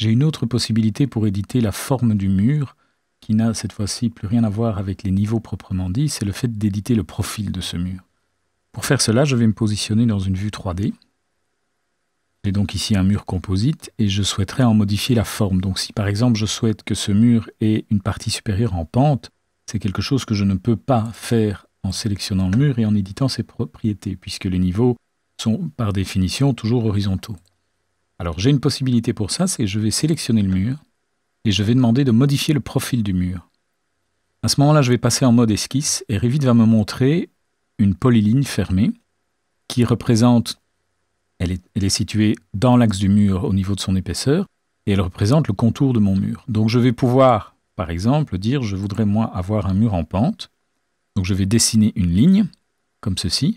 J'ai une autre possibilité pour éditer la forme du mur, qui n'a cette fois-ci plus rien à voir avec les niveaux proprement dits, c'est le fait d'éditer le profil de ce mur. Pour faire cela, je vais me positionner dans une vue 3D. J'ai donc ici un mur composite et je souhaiterais en modifier la forme. Donc si par exemple je souhaite que ce mur ait une partie supérieure en pente, c'est quelque chose que je ne peux pas faire en sélectionnant le mur et en éditant ses propriétés, puisque les niveaux sont par définition toujours horizontaux. Alors j'ai une possibilité pour ça, c'est que je vais sélectionner le mur et je vais demander de modifier le profil du mur. À ce moment-là, je vais passer en mode esquisse et Revit va me montrer une polyligne fermée qui représente, elle est située dans l'axe du mur au niveau de son épaisseur et elle représente le contour de mon mur. Donc je vais pouvoir, par exemple, dire je voudrais moi avoir un mur en pente. Donc je vais dessiner une ligne, comme ceci,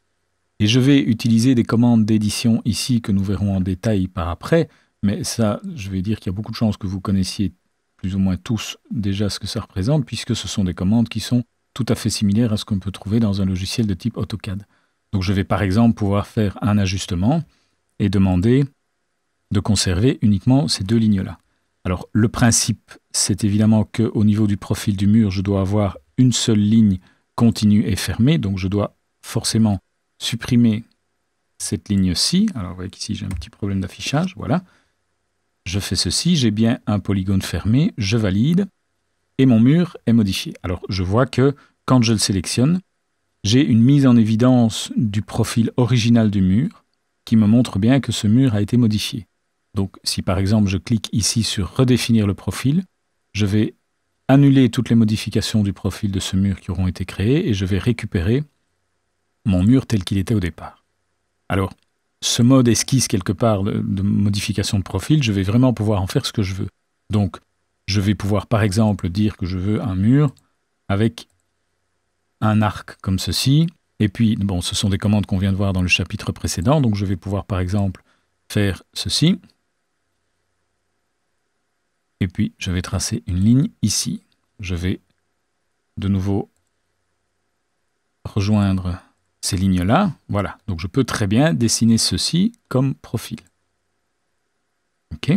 et je vais utiliser des commandes d'édition ici que nous verrons en détail par après, mais ça, je vais dire qu'il y a beaucoup de chances que vous connaissiez plus ou moins tous déjà ce que ça représente, puisque ce sont des commandes qui sont tout à fait similaires à ce qu'on peut trouver dans un logiciel de type AutoCAD. Donc je vais par exemple pouvoir faire un ajustement et demander de conserver uniquement ces deux lignes-là. Alors le principe, c'est évidemment qu'au niveau du profil du mur, je dois avoir une seule ligne continue et fermée, donc je dois forcément supprimer cette ligne-ci. Alors, vous voyez qu'ici, j'ai un petit problème d'affichage. Voilà. Je fais ceci, j'ai bien un polygone fermé, je valide, et mon mur est modifié. Alors, je vois que quand je le sélectionne, j'ai une mise en évidence du profil original du mur qui me montre bien que ce mur a été modifié. Donc, si par exemple je clique ici sur redéfinir le profil, je vais annuler toutes les modifications du profil de ce mur qui auront été créées et je vais récupérer mon mur tel qu'il était au départ. Alors, ce mode esquisse quelque part de, modification de profil, je vais vraiment pouvoir en faire ce que je veux. Donc, je vais pouvoir par exemple dire que je veux un mur avec un arc comme ceci. Et puis, bon, ce sont des commandes qu'on vient de voir dans le chapitre précédent, donc je vais pouvoir par exemple faire ceci. Et puis, je vais tracer une ligne ici. Je vais de nouveau rejoindre lignes-là. Voilà, donc je peux très bien dessiner ceci comme profil. Ok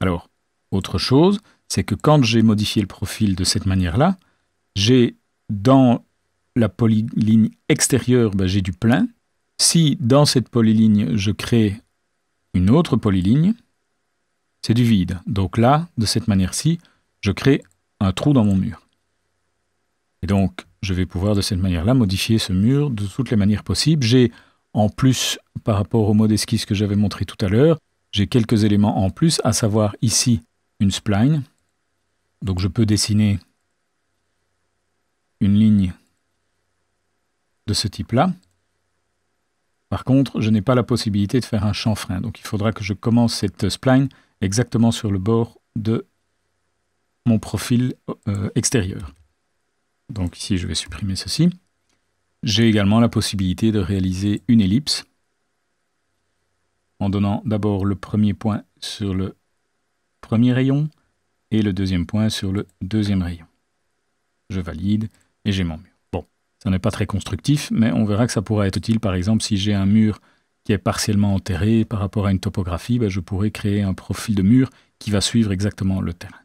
Alors, autre chose, c'est que quand j'ai modifié le profil de cette manière-là, j'ai dans la polyligne extérieure, ben, j'ai du plein. Si dans cette polyligne, je crée une autre polyligne, c'est du vide. Donc là, de cette manière-ci, je crée un trou dans mon mur. Et donc, je vais pouvoir de cette manière-là modifier ce mur de toutes les manières possibles. J'ai en plus, par rapport au mode esquisse que j'avais montré tout à l'heure, j'ai quelques éléments en plus, à savoir ici une spline. Donc je peux dessiner une ligne de ce type-là. Par contre, je n'ai pas la possibilité de faire un chanfrein. Donc il faudra que je commence cette spline exactement sur le bord de mon profil euh, extérieur. Donc ici, je vais supprimer ceci. J'ai également la possibilité de réaliser une ellipse en donnant d'abord le premier point sur le premier rayon et le deuxième point sur le deuxième rayon. Je valide et j'ai mon mur. Bon, ça n'est pas très constructif, mais on verra que ça pourra être utile. Par exemple, si j'ai un mur qui est partiellement enterré par rapport à une topographie, ben, je pourrais créer un profil de mur qui va suivre exactement le terrain.